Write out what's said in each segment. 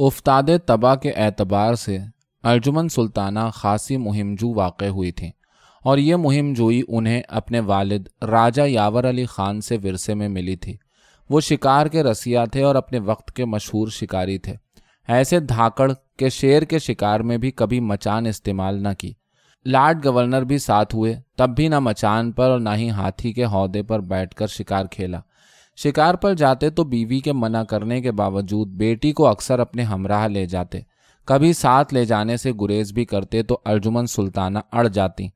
उफ्ताद तबा के एतबार से अर्जुमन सुल्ताना खासी जू वाक़ हुई थी और ये मुहिम जूई उन्हें अपने वालिद राजा यावर अली ख़ान से वरसे में मिली थी वो शिकार के रसिया थे और अपने वक्त के मशहूर शिकारी थे ऐसे धाकड़ के शेर के शिकार में भी कभी मचान इस्तेमाल न की लार्ड गवर्नर भी साथ हुए तब भी ना मचान पर और ना ही हाथी के हौदे पर बैठकर शिकार खेला शिकार पर जाते तो बीवी के मना करने के बावजूद बेटी को अक्सर अपने हमराह ले जाते कभी साथ ले जाने से गुरेज भी करते तो अर्जुमन सुल्ताना अड़ जाती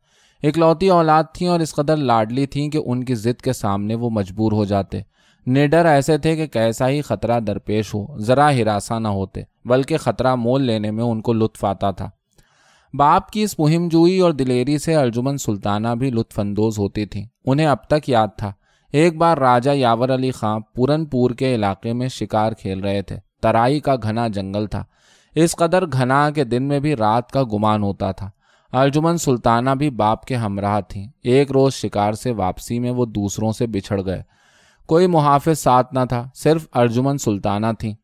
इकलौती औलाद थी और इस कदर लाडली थीं कि उनकी जिद के सामने वो मजबूर हो जाते निडर ऐसे थे कि कैसा ही खतरा दरपेश हो ज़रा हिरासा न होते बल्कि खतरा मोल लेने में उनको लुत्फ आता था बाप की इस मुहिमजुई और दिलेरी से अर्जुमन सुल्ताना भी लुत्फानंदोज होती थी उन्हें अब तक याद था एक बार राजा यावर अली खां पूरनपुर के इलाके में शिकार खेल रहे थे तराई का घना जंगल था इस कदर घना के दिन में भी रात का गुमान होता था अर्जुमन सुल्ताना भी बाप के हमराह थीं एक रोज शिकार से वापसी में वो दूसरों से बिछड़ गए कोई मुहाफिज साथ ना था सिर्फ अर्जुमन सुल्ताना थी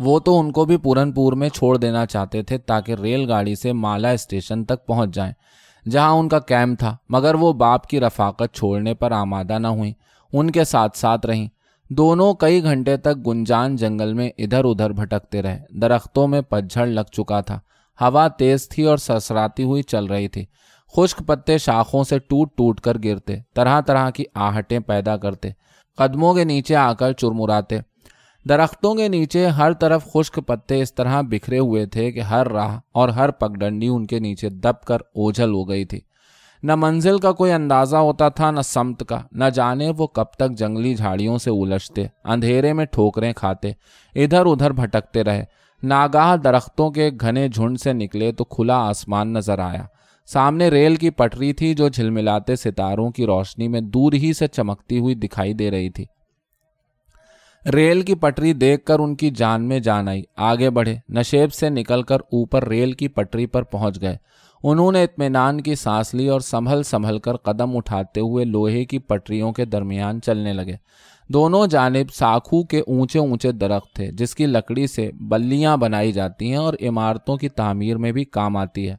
वो तो उनको भी पूरनपुर में छोड़ देना चाहते थे ताकि रेलगाड़ी से माला स्टेशन तक पहुंच जाएं जहां उनका कैम्प था मगर वो बाप की रफाकत छोड़ने पर आमादा न हुई उनके साथ साथ रहीं दोनों कई घंटे तक गुंजान जंगल में इधर उधर भटकते रहे दरख्तों में पतझड़ लग चुका था हवा तेज थी और ससराती हुई चल रही थी खुश्क पत्ते शाखों से टूट टूट कर गिरते तरह तरह की आहटें पैदा करते कदमों के नीचे आकर चुरमुराते दरख्तों के नीचे हर तरफ खुश्क पत्ते इस तरह बिखरे हुए थे कि हर राह और हर पगडंडी उनके नीचे दबकर ओझल हो गई थी न मंजिल का कोई अंदाज़ा होता था न समत का न जाने वो कब तक जंगली झाड़ियों से उलझते अंधेरे में ठोकरें खाते इधर उधर भटकते रहे नागाह दरख्तों के घने झुंड से निकले तो खुला आसमान नजर आया सामने रेल की पटरी थी जो झिलमिलाते सितारों की रोशनी में दूर ही से चमकती हुई दिखाई दे रही थी रेल की पटरी देखकर उनकी जान में जान आई आगे बढ़े नशेब से निकलकर ऊपर रेल की पटरी पर पहुंच गए उन्होंने इतमान की सांस ली और संभल संभल कर कदम उठाते हुए लोहे की पटरियों के दरमियान चलने लगे दोनों जानब साखू के ऊंचे ऊंचे दरख्त थे जिसकी लकड़ी से बल्लियाँ बनाई जाती हैं और इमारतों की तामीर में भी काम आती है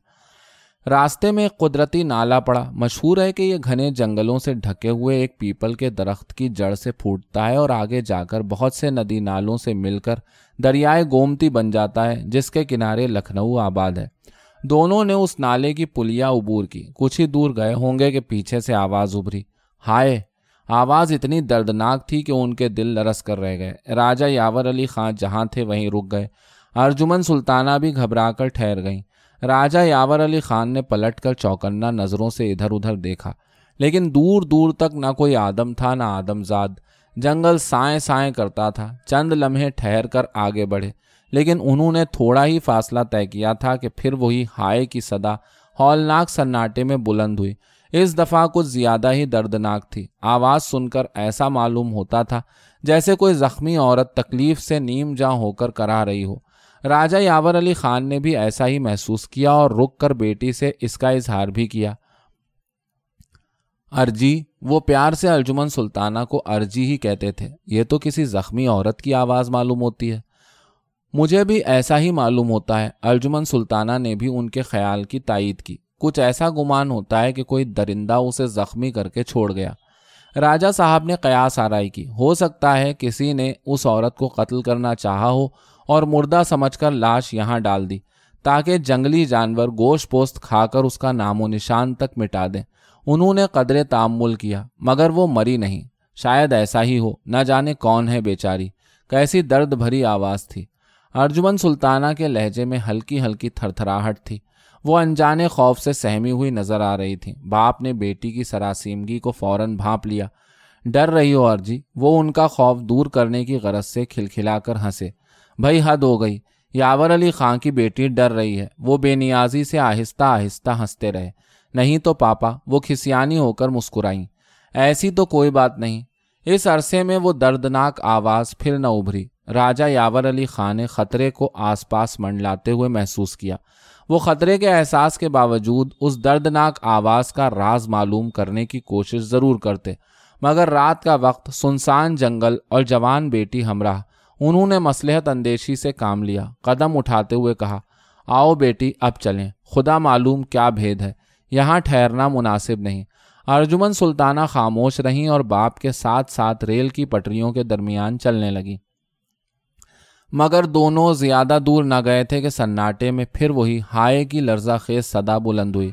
रास्ते में एक कुदरती नाला पड़ा मशहूर है कि यह घने जंगलों से ढके हुए एक पीपल के दरख्त की जड़ से फूटता है और आगे जाकर बहुत से नदी नालों से मिलकर दरियाए गोमती बन जाता है जिसके किनारे लखनऊ आबाद है दोनों ने उस नाले की पुलिया उबूर की कुछ ही दूर गए होंगे कि पीछे से आवाज़ उभरी हाय आवाज़ इतनी दर्दनाक थी कि उनके दिल लरस कर रह गए राजा यावर अली खां जहाँ थे वहीं रुक गए अर्जुमन सुल्ताना भी घबराकर ठहर गईं राजा यावर अली खान ने पलट कर चौकन्ना नज़रों से इधर उधर देखा लेकिन दूर दूर तक ना कोई आदम था ना आदमजाद जंगल साए साए करता था चंद लम्हे ठहर कर आगे बढ़े लेकिन उन्होंने थोड़ा ही फासला तय किया था कि फिर वही हाय की सदा हौलनाक सन्नाटे में बुलंद हुई इस दफ़ा कुछ ज़्यादा ही दर्दनाक थी आवाज़ सुनकर ऐसा मालूम होता था जैसे कोई ज़ख्मी औरत तकलीफ़ से नीम जा होकर करा रही हो राजा यावर अली खान ने भी ऐसा ही महसूस किया और रुक कर बेटी से इसका इजहार भी किया अर्जी वो प्यार से अर्जुमन सुल्ताना को अर्जी ही कहते थे ये तो किसी जख्मी औरत की आवाज़ मालूम होती है मुझे भी ऐसा ही मालूम होता है अर्जुमन सुल्ताना ने भी उनके ख्याल की तायद की कुछ ऐसा गुमान होता है कि कोई दरिंदा उसे जख्मी करके छोड़ गया राजा साहब ने कयास आरई की हो सकता है किसी ने उस औरत को कत्ल करना चाहा हो और मुर्दा समझकर लाश यहां डाल दी ताकि जंगली जानवर गोश पोस्त खाकर उसका नामो निशान तक मिटा दें उन्होंने कदरे तामुल किया मगर वो मरी नहीं शायद ऐसा ही हो न जाने कौन है बेचारी कैसी दर्द भरी आवाज़ थी अर्जुमन सुल्ताना के लहजे में हल्की हल्की थरथराहट थी वो अनजाने खौफ से सहमी हुई नजर आ रही थी बाप ने बेटी की सरासीमगी को फौरन भाप लिया डर रही हो अर्जी वो उनका खौफ दूर करने की गरज से खिलखिलाकर हंसे भाई हद हो गई यावर अली खां की बेटी डर रही है वो बेनियाजी से आहिस्ता आहिस्ता हंसते रहे नहीं तो पापा वो खिसियानी होकर मुस्कुराई ऐसी तो कोई बात नहीं इस अरसे में वो दर्दनाक आवाज़ फिर न उभरी राजा यावर अली ख़ान ने खतरे को आसपास मंडलाते हुए महसूस किया वो खतरे के एहसास के बावजूद उस दर्दनाक आवाज़ का राज मालूम करने की कोशिश ज़रूर करते मगर रात का वक्त सुनसान जंगल और जवान बेटी हमरा उन्होंने मसलहत अंदेशी से काम लिया कदम उठाते हुए कहा आओ बेटी अब चलें खुदा मालूम क्या भेद है यहाँ ठहरना मुनासिब नहीं अर्जुमन सुल्ताना खामोश रहीं और बाप के साथ साथ रेल की पटरियों के दरमियान चलने लगी मगर दोनों ज्यादा दूर न गए थे कि सन्नाटे में फिर वही हाय की लर्जा खेज सदा बुलंद हुई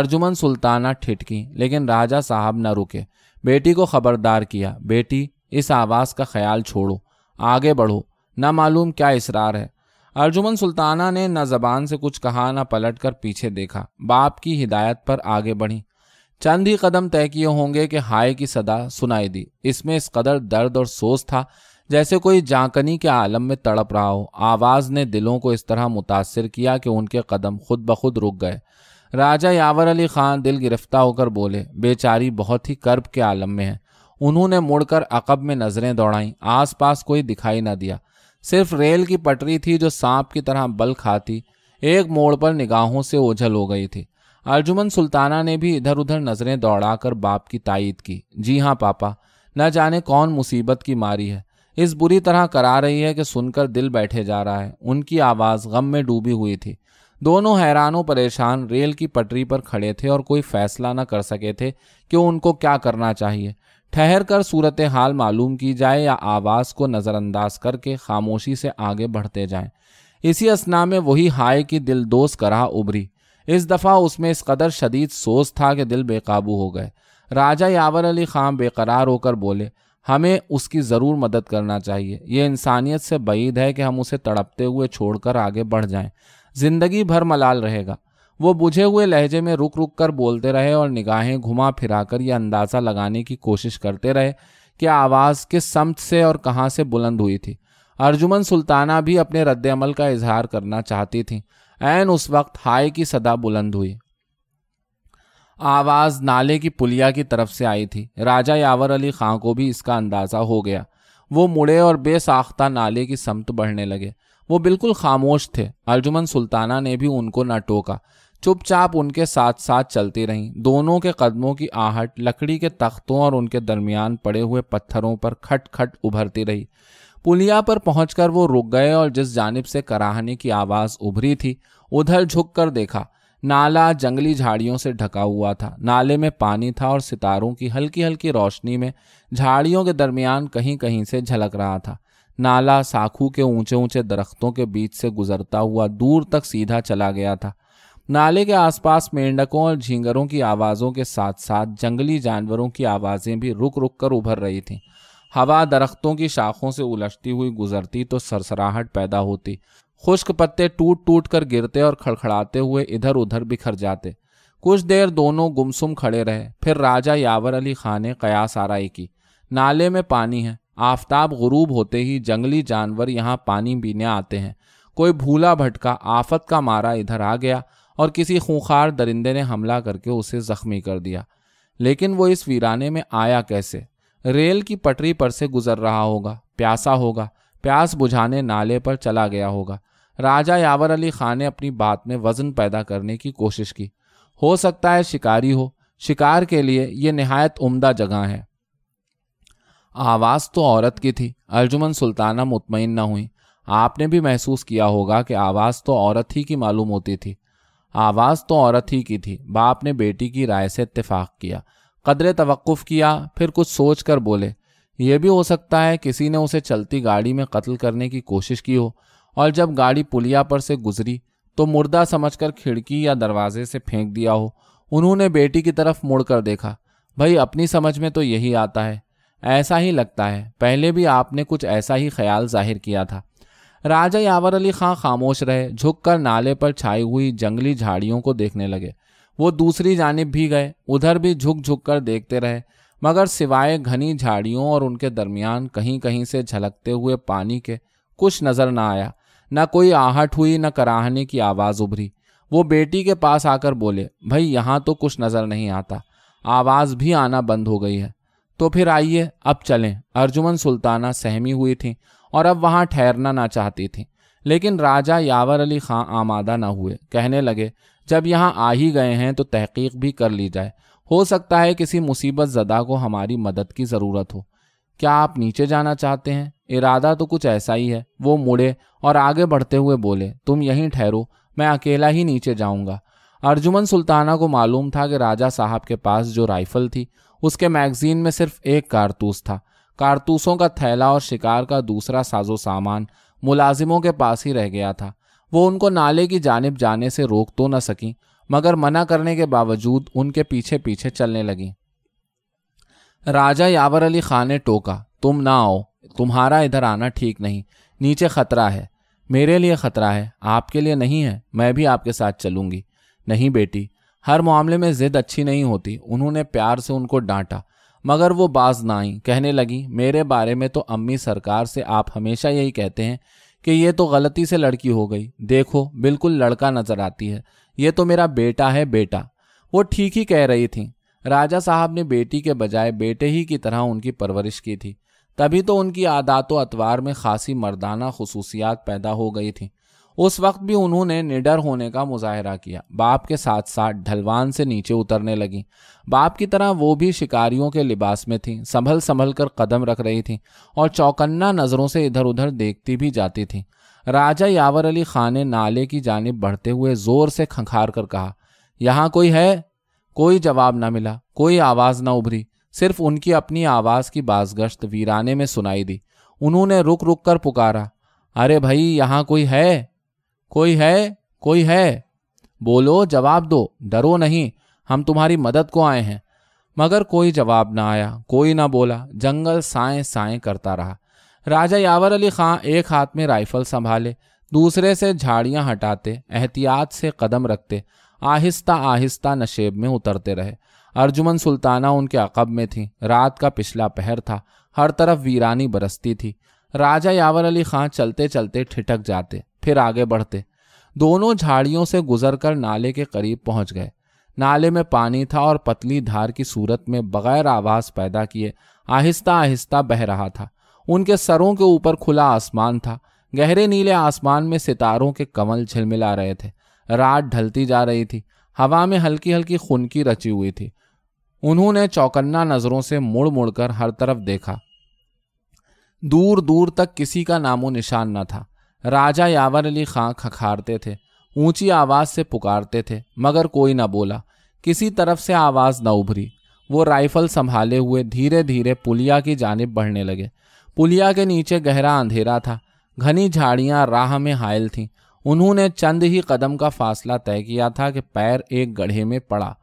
अर्जुमन सुल्ताना ठिठकी लेकिन राजा साहब न रुके बेटी को खबरदार किया बेटी इस आवाज़ का ख्याल छोड़ो आगे बढ़ो ना मालूम क्या इसरार है अर्जुमन सुल्ताना ने ना जबान से कुछ कहा ना पलट कर पीछे देखा बाप की हिदायत पर आगे बढ़ी चंद ही कदम तय किए होंगे कि हाय की सदा सुनाई दी इसमें इस कदर दर्द और सोच था जैसे कोई जांकनी के आलम में तड़प रहा हो आवाज़ ने दिलों को इस तरह मुतासर किया कि उनके कदम खुद ब खुद रुक गए राजा यावर अली खान दिल गिरफ्तार होकर बोले बेचारी बहुत ही कर्ब के आलम में है उन्होंने मुड़कर अकब में नजरें दौड़ाईं आसपास कोई दिखाई ना दिया सिर्फ रेल की पटरी थी जो सांप की तरह बल खाती एक मोड़ पर निगाहों से ओझल हो गई थी अर्जुमन सुल्ताना ने भी इधर उधर नजरें दौड़ाकर बाप की तायद की जी हाँ पापा न जाने कौन मुसीबत की मारी है इस बुरी तरह करा रही है कि सुनकर दिल बैठे जा रहा है उनकी आवाज़ गम में डूबी हुई थी दोनों हैरानों परेशान रेल की पटरी पर खड़े थे और कोई फैसला न कर सके थे कि उनको क्या करना चाहिए ठहर कर सूरत हाल मालूम की जाए या आवाज़ को नज़रअंदाज करके खामोशी से आगे बढ़ते जाएं इसी असना में वही हाय की दिल दोष कराह उभरी इस दफ़ा उसमें इस कदर शदीद सोच था कि दिल बेकाबू हो गए राजा यावर अली खां बेकरार होकर बोले हमें उसकी ज़रूर मदद करना चाहिए यह इंसानियत से بعید है कि हम उसे तड़पते हुए छोड़कर आगे बढ़ जाएं ज़िंदगी भर मलाल रहेगा वो बुझे हुए लहजे में रुक रुक कर बोलते रहे और निगाहें घुमा फिरा कर यह अंदाज़ा लगाने की कोशिश करते रहे कि आवाज़ किस समत से और कहाँ से बुलंद हुई थी अर्जुमन सुल्ताना भी अपने रद्दमल का इजहार करना चाहती थी एन उस वक्त हाय की सदा बुलंद हुई आवाज़ नाले की पुलिया की तरफ से आई थी राजा यावर अली खां को भी इसका अंदाज़ा हो गया वो मुड़े और बेसाख्ता नाले की समत बढ़ने लगे वो बिल्कुल खामोश थे अर्जुमन सुल्ताना ने भी उनको न टोका चुपचाप उनके साथ साथ चलती रहीं दोनों के कदमों की आहट लकड़ी के तख्तों और उनके दरमियान पड़े हुए पत्थरों पर खट खट उभरती रही पुलिया पर पहुंचकर वो रुक गए और जिस जानब से कराहने की आवाज़ उभरी थी उधर झुक कर देखा नाला जंगली झाड़ियों से ढका हुआ था नाले में पानी था और सितारों की हल्की हल्की रोशनी में झाड़ियों के दरमियान कहीं कहीं से झलक रहा था नाला साखू के ऊंचे ऊंचे दरख्तों के बीच से गुजरता हुआ दूर तक सीधा चला गया था नाले के आसपास मेंढकों और झींगरों की आवाज़ों के साथ साथ जंगली जानवरों की आवाज़ें भी रुक रुक कर उभर रही थीं हवा दरख्तों की शाखों से उलझती हुई गुजरती तो सरसराहट पैदा होती खुश्क पत्ते टूट टूट कर गिरते और खड़खड़ाते हुए इधर उधर बिखर जाते कुछ देर दोनों गुमसुम खड़े रहे फिर राजा यावर अली खां ने कयास आरई की नाले में पानी है आफताब गुरूब होते ही जंगली जानवर यहाँ पानी पीने आते हैं कोई भूला भटका आफत का मारा इधर आ गया और किसी खूंखार दरिंदे ने हमला करके उसे जख्मी कर दिया लेकिन वो इस वीराने में आया कैसे रेल की पटरी पर से गुजर रहा होगा प्यासा होगा प्यास बुझाने नाले पर चला गया होगा राजा यावर अली खान ने अपनी बात में वजन पैदा करने की कोशिश की हो सकता है शिकारी हो शिकार के लिए यह नहायत उम्दा जगह है आवाज़ तो औरत की थी अर्जुमन सुल्ताना मुतमिन न हुई आपने भी महसूस किया होगा कि आवाज़ तो औरत ही की मालूम होती थी आवाज़ तो औरत ही की थी बाप ने बेटी की राय से इतफ़ाक़ किया कदरे तवक़ुफ़ किया फिर कुछ सोच कर बोले यह भी हो सकता है किसी ने उसे चलती गाड़ी में कत्ल करने की कोशिश की हो और जब गाड़ी पुलिया पर से गुजरी तो मुर्दा समझकर खिड़की या दरवाजे से फेंक दिया हो उन्होंने बेटी की तरफ मुड़कर देखा भाई अपनी समझ में तो यही आता है ऐसा ही लगता है पहले भी आपने कुछ ऐसा ही ख्याल जाहिर किया था राजा यावर अली खां खामोश रहे झुककर नाले पर छाई हुई जंगली झाड़ियों को देखने लगे वो दूसरी जानब भी गए उधर भी झुक झुक कर देखते रहे मगर सिवाय घनी झाड़ियों और उनके दरमियान कहीं कहीं से झलकते हुए पानी के कुछ नजर न आया न कोई आहट हुई न कराहने की आवाज़ उभरी वो बेटी के पास आकर बोले भाई यहाँ तो कुछ नज़र नहीं आता आवाज़ भी आना बंद हो गई है तो फिर आइए अब चलें अर्जुमन सुल्ताना सहमी हुई थी और अब वहाँ ठहरना ना चाहती थी लेकिन राजा यावर अली खां आमादा न हुए कहने लगे जब यहाँ आ ही गए हैं तो तहकीक भी कर ली जाए हो सकता है किसी मुसीबत जदा को हमारी मदद की ज़रूरत हो क्या आप नीचे जाना चाहते हैं इरादा तो कुछ ऐसा ही है वो मुड़े और आगे बढ़ते हुए बोले तुम यहीं ठहरो मैं अकेला ही नीचे जाऊंगा अर्जुमन सुल्ताना को मालूम था कि राजा साहब के पास जो राइफल थी उसके मैगजीन में सिर्फ एक कारतूस था कारतूसों का थैला और शिकार का दूसरा साजो सामान मुलाजिमों के पास ही रह गया था वो उनको नाले की जानब जाने से रोक तो न सकी मगर मना करने के बावजूद उनके पीछे पीछे चलने लगी राजा यावर अली खान ने टोका तुम ना आओ तुम्हारा इधर आना ठीक नहीं नीचे खतरा है मेरे लिए खतरा है आपके लिए नहीं है मैं भी आपके साथ चलूंगी नहीं बेटी हर मामले में जिद अच्छी नहीं होती उन्होंने प्यार से उनको डांटा मगर वो बाज ना आई कहने लगी मेरे बारे में तो अम्मी सरकार से आप हमेशा यही कहते हैं कि ये तो गलती से लड़की हो गई देखो बिल्कुल लड़का नजर आती है ये तो मेरा बेटा है बेटा वो ठीक ही कह रही थी राजा साहब ने बेटी के बजाय बेटे ही की तरह उनकी परवरिश की थी तभी तो उनकी आदात अतवार में खासी मर्दाना खसूसियात पैदा हो गई थी उस वक्त भी उन्होंने निडर होने का मुजाहरा किया बाप के साथ साथ ढलवान से नीचे उतरने लगी बाप की तरह वो भी शिकारियों के लिबास में थी संभल संभल कर कदम रख रही थी और चौकन्ना नज़रों से इधर उधर देखती भी जाती थी राजा यावर अली खान ने नाले की जानब बढ़ते हुए ज़ोर से खंखार कर कहा यहाँ कोई है कोई जवाब ना मिला कोई आवाज़ ना उभरी सिर्फ उनकी अपनी आवाज़ की बाजगश्त वीराने में सुनाई दी उन्होंने रुक रुक कर पुकारा अरे भाई यहाँ कोई है कोई है कोई है बोलो जवाब दो डरो नहीं हम तुम्हारी मदद को आए हैं मगर कोई जवाब ना आया कोई ना बोला जंगल साए साए करता रहा राजा यावर अली खां एक हाथ में राइफल संभाले दूसरे से झाड़ियां हटाते एहतियात से कदम रखते आहिस्ता आहिस्ता नशेब में उतरते रहे अर्जुमन सुल्ताना उनके अकब में थी रात का पिछला पहर था हर तरफ वीरानी बरसती थी राजा यावर अली खां चलते चलते ठिठक जाते फिर आगे बढ़ते दोनों झाड़ियों से गुजरकर नाले के करीब पहुंच गए नाले में पानी था और पतली धार की सूरत में बगैर आवाज पैदा किए आहिस्ता आहिस्ता बह रहा था उनके सरों के ऊपर खुला आसमान था गहरे नीले आसमान में सितारों के कमल झिलमिला रहे थे रात ढलती जा रही थी हवा में हल्की हल्की खुनकी रची हुई थी उन्होंने चौकन्ना नजरों से मुड़ मुड़कर हर तरफ देखा दूर दूर तक किसी का नामो निशान न था राजा यावर अली खां खखारते थे ऊंची आवाज से पुकारते थे मगर कोई ना बोला किसी तरफ से आवाज न उभरी वो राइफल संभाले हुए धीरे धीरे पुलिया की जानब बढ़ने लगे पुलिया के नीचे गहरा अंधेरा था घनी झाड़ियां राह में हायल थीं उन्होंने चंद ही कदम का फासला तय किया था कि पैर एक गढ़े में पड़ा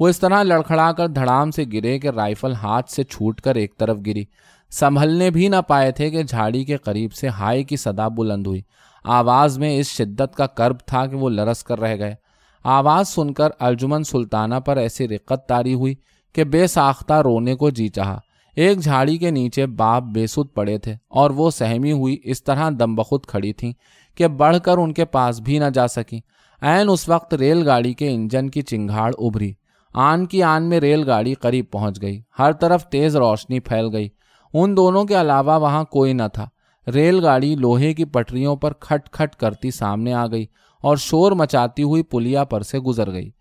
वो इस तरह लड़खड़ाकर धड़ाम से गिरे कि राइफल हाथ से छूट कर एक तरफ गिरी संभलने भी ना पाए थे कि झाड़ी के करीब से हाय की सदा बुलंद हुई आवाज़ में इस शिद्दत का कर्ब था कि वो लरस कर रह गए आवाज़ सुनकर अर्जुमन सुल्ताना पर ऐसी रिक्कत तारी हुई कि बेसाख्ता रोने को जी चाह एक झाड़ी के नीचे बाप बेसुद पड़े थे और वो सहमी हुई इस तरह दमबखुद खड़ी थी कि बढ़कर उनके पास भी न जा सकी ऐन उस वक्त रेलगाड़ी के इंजन की चिंगाड़ उभरी आन की आन में रेलगाड़ी करीब पहुंच गई हर तरफ तेज रोशनी फैल गई उन दोनों के अलावा वहां कोई न था रेलगाड़ी लोहे की पटरियों पर खट खट करती सामने आ गई और शोर मचाती हुई पुलिया पर से गुजर गई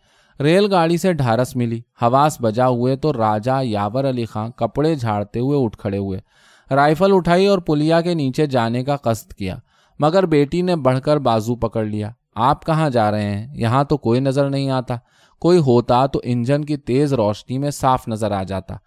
रेलगाड़ी से ढारस मिली हवास बजा हुए तो राजा यावर अली खां कपड़े झाड़ते हुए उठ खड़े हुए राइफल उठाई और पुलिया के नीचे जाने का कष्ट किया मगर बेटी ने बढ़कर बाजू पकड़ लिया आप कहाँ जा रहे हैं यहाँ तो कोई नज़र नहीं आता कोई होता तो इंजन की तेज़ रोशनी में साफ नज़र आ जाता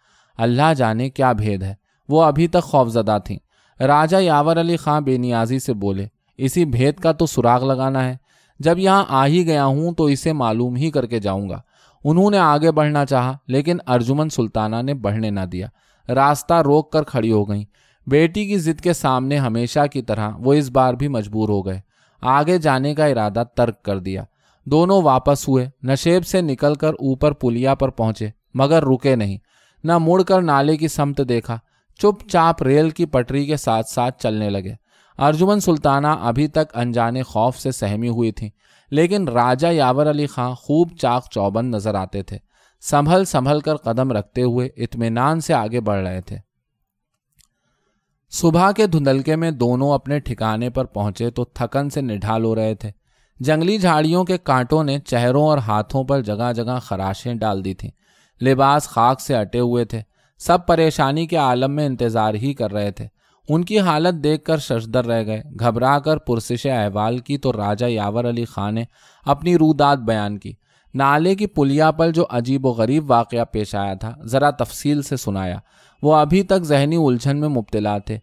अल्लाह जाने क्या भेद है वो अभी तक खौफजदा थीं राजा यावर अली खां बेनियाजी से बोले इसी भेद का तो सुराग लगाना है जब यहाँ आ ही गया हूं तो इसे मालूम ही करके जाऊँगा उन्होंने आगे बढ़ना चाहा लेकिन अर्जुमन सुल्ताना ने बढ़ने ना दिया रास्ता रोक कर खड़ी हो गई बेटी की जिद के सामने हमेशा की तरह वो इस बार भी मजबूर हो गए आगे जाने का इरादा तर्क कर दिया दोनों वापस हुए नशेब से निकलकर ऊपर पुलिया पर पहुंचे मगर रुके नहीं न मुड़कर नाले की समत देखा चुपचाप रेल की पटरी के साथ साथ चलने लगे अर्जुमन सुल्ताना अभी तक अनजाने खौफ से सहमी हुई थी लेकिन राजा यावर अली खां खूब चाक चौबंद नजर आते थे संभल संभल कर कदम रखते हुए इतमान से आगे बढ़ रहे थे सुबह के धुंधलके में दोनों अपने ठिकाने पर पहुंचे तो थकन से निढाल हो रहे थे जंगली झाड़ियों के कांटों ने चेहरों और हाथों पर जगह जगह खराशें डाल दी थीं लिबास खाक से अटे हुए थे सब परेशानी के आलम में इंतजार ही कर रहे थे उनकी हालत देखकर शशदर रह गए घबरा कर पुरसिश अहवाल की तो राजा यावर अली खान ने अपनी रूदात बयान की नाले की पुलिया पर जो अजीब व गरीब वाक़ पेश आया था ज़रा तफसील से सुनाया वो अभी तक जहनी उलझन में मुबतला थे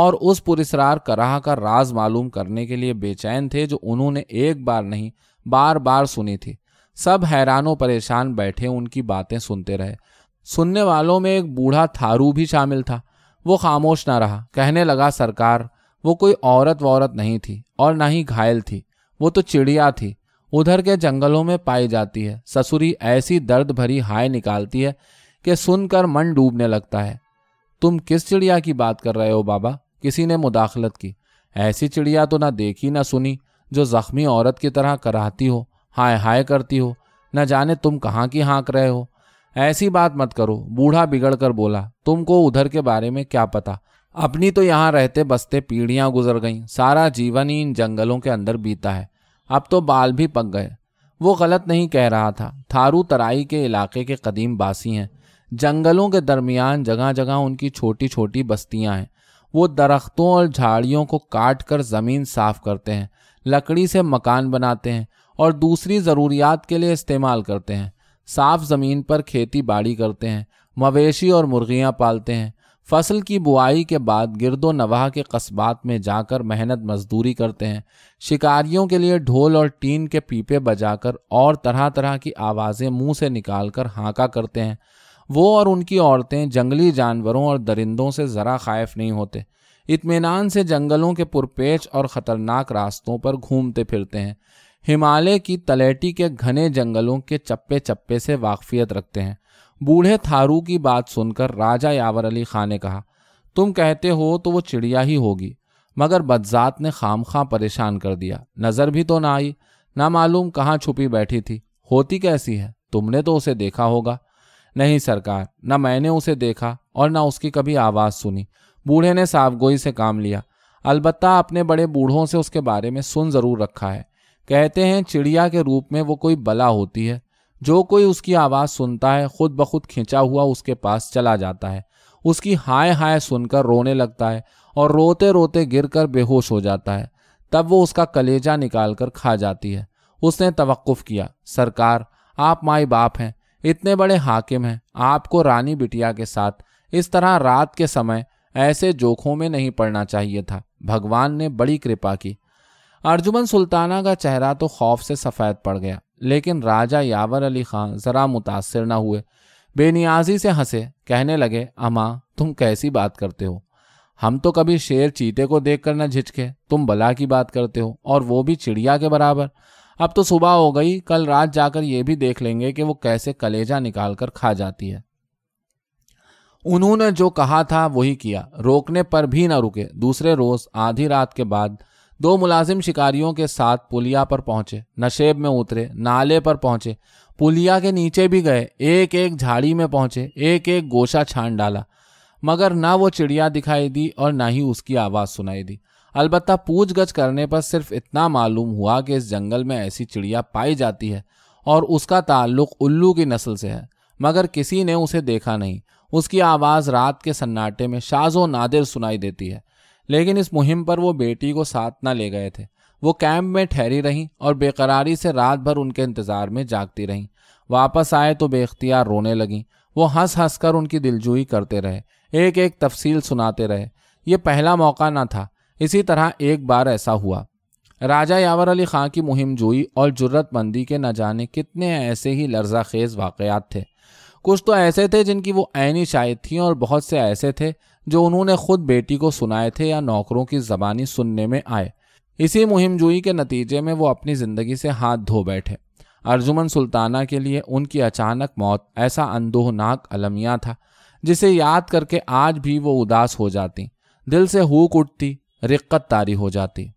और उस पुरस्रार कराह का राज मालूम करने के लिए बेचैन थे जो उन्होंने एक बार नहीं बार बार सुनी थी सब हैरानों परेशान बैठे उनकी बातें सुनते रहे सुनने वालों में एक बूढ़ा थारू भी शामिल था वो खामोश ना रहा कहने लगा सरकार वो कोई औरत वौरत नहीं थी और ना ही घायल थी वो तो चिड़िया थी उधर के जंगलों में पाई जाती है ससुरी ऐसी दर्द भरी हाय निकालती है कि सुनकर मन डूबने लगता है तुम किस चिड़िया की बात कर रहे हो बाबा किसी ने मुदाखलत की ऐसी चिड़िया तो ना देखी ना सुनी जो जख्मी औरत की तरह कराहती हो हाय हाय करती हो न जाने तुम कहाँ की हाँक रहे हो ऐसी बात मत करो बूढ़ा बिगड़ कर बोला तुमको उधर के बारे में क्या पता अपनी तो यहाँ रहते बसते पीढ़ियाँ गुजर गईं सारा जीवन ही इन जंगलों के अंदर बीता है अब तो बाल भी पक गए वो गलत नहीं कह रहा था थारू तराई के इलाके के कदीम बासी हैं जंगलों के दरमियान जगह जगह उनकी छोटी छोटी बस्तियाँ हैं वो दरख्तों और झाड़ियों को काट कर ज़मीन साफ करते हैं लकड़ी से मकान बनाते हैं और दूसरी ज़रूरियात के लिए इस्तेमाल करते हैं साफ ज़मीन पर खेती बाड़ी करते हैं मवेशी और मुर्गियाँ पालते हैं फसल की बुआई के बाद गिरदो नवाह के कस्बात में जाकर मेहनत मजदूरी करते हैं शिकारियों के लिए ढोल और टीन के पीपे बजाकर और तरह तरह की आवाज़ें मुंह से निकालकर हाँका करते हैं वो और उनकी औरतें जंगली जानवरों और दरिंदों से ज़रा खाइफ नहीं होते इतमान से जंगलों के पुरपेच और ख़तरनाक रास्तों पर घूमते फिरते हैं हिमालय की तलेटी के घने जंगलों के चप्पे चप्पे से वाकफियत रखते हैं बूढ़े थारू की बात सुनकर राजा यावर अली खां ने कहा तुम कहते हो तो वो चिड़िया ही होगी मगर बदजात ने खाम खां परेशान कर दिया नज़र भी तो ना आई ना मालूम कहाँ छुपी बैठी थी होती कैसी है तुमने तो उसे देखा होगा नहीं सरकार न मैंने उसे देखा और न उसकी कभी आवाज़ सुनी बूढ़े ने सावगोई से काम लिया अलबत्ता अपने बड़े बूढ़ों से उसके बारे में सुन ज़रूर रखा है कहते हैं चिड़िया के रूप में वो कोई बला होती है जो कोई उसकी आवाज़ सुनता है खुद बखुद खींचा हुआ उसके पास चला जाता है उसकी हाय हाय सुनकर रोने लगता है और रोते रोते गिरकर बेहोश हो जाता है तब वो उसका कलेजा निकाल कर खा जाती है उसने तवक़ुफ़ किया सरकार आप माई बाप हैं इतने बड़े हाकिम हैं आपको रानी बिटिया के साथ इस तरह रात के समय ऐसे जोखों में नहीं पड़ना चाहिए था भगवान ने बड़ी कृपा की अर्जुमन सुल्ताना का चेहरा तो खौफ से सफ़ेद पड़ गया लेकिन राजा यावर अली खां ज़रा मुतासर न हुए बेनियाजी से हंसे कहने लगे अमां तुम कैसी बात करते हो हम तो कभी शेर चीते को देख कर ना झिझके तुम बला की बात करते हो और वो भी चिड़िया के बराबर अब तो सुबह हो गई कल रात जाकर ये भी देख लेंगे कि वो कैसे कलेजा निकाल कर खा जाती है उन्होंने जो कहा था वही किया रोकने पर भी ना रुके दूसरे रोज आधी रात के बाद दो मुलाजिम शिकारियों के साथ पुलिया पर पहुंचे नशेब में उतरे नाले पर पहुंचे पुलिया के नीचे भी गए एक एक झाड़ी में पहुंचे एक एक गोशा छान डाला मगर ना वो चिड़िया दिखाई दी और ना ही उसकी आवाज़ सुनाई दी अलबत् पूछ गछ करने पर सिर्फ इतना मालूम हुआ कि इस जंगल में ऐसी चिड़िया पाई जाती है और उसका ताल्लुक उल्लू की नस्ल से है मगर किसी ने उसे देखा नहीं उसकी आवाज़ रात के सन्नाटे में शाजो नादिर सुनाई देती है लेकिन इस मुहिम पर वो बेटी को साथ ना ले गए थे वो कैंप में ठहरी रहीं और बेकरारी से रात भर उनके इंतज़ार में जागती रहीं वापस आए तो बेख्तियार रोने लगीं वो हंस हंस कर उनकी दिलजोई करते रहे एक एक तफसील सुनाते रहे ये पहला मौका ना था इसी तरह एक बार ऐसा हुआ राजा यावर अली खां की मुहिम जोई और जरूरतमंदी के न जाने कितने ऐसे ही लर्जा खेज वाकयात थे कुछ तो ऐसे थे जिनकी वो ऐनी शायद थी और बहुत से ऐसे थे जो उन्होंने खुद बेटी को सुनाए थे या नौकरों की जबानी सुनने में आए इसी मुहिमजुई के नतीजे में वो अपनी ज़िंदगी से हाथ धो बैठे अर्जुमन सुल्ताना के लिए उनकी अचानक मौत ऐसा अंदोहनाक अलमिया था जिसे याद करके आज भी वो उदास हो जाती दिल से हूक उठती रिक्कत तारी हो जाती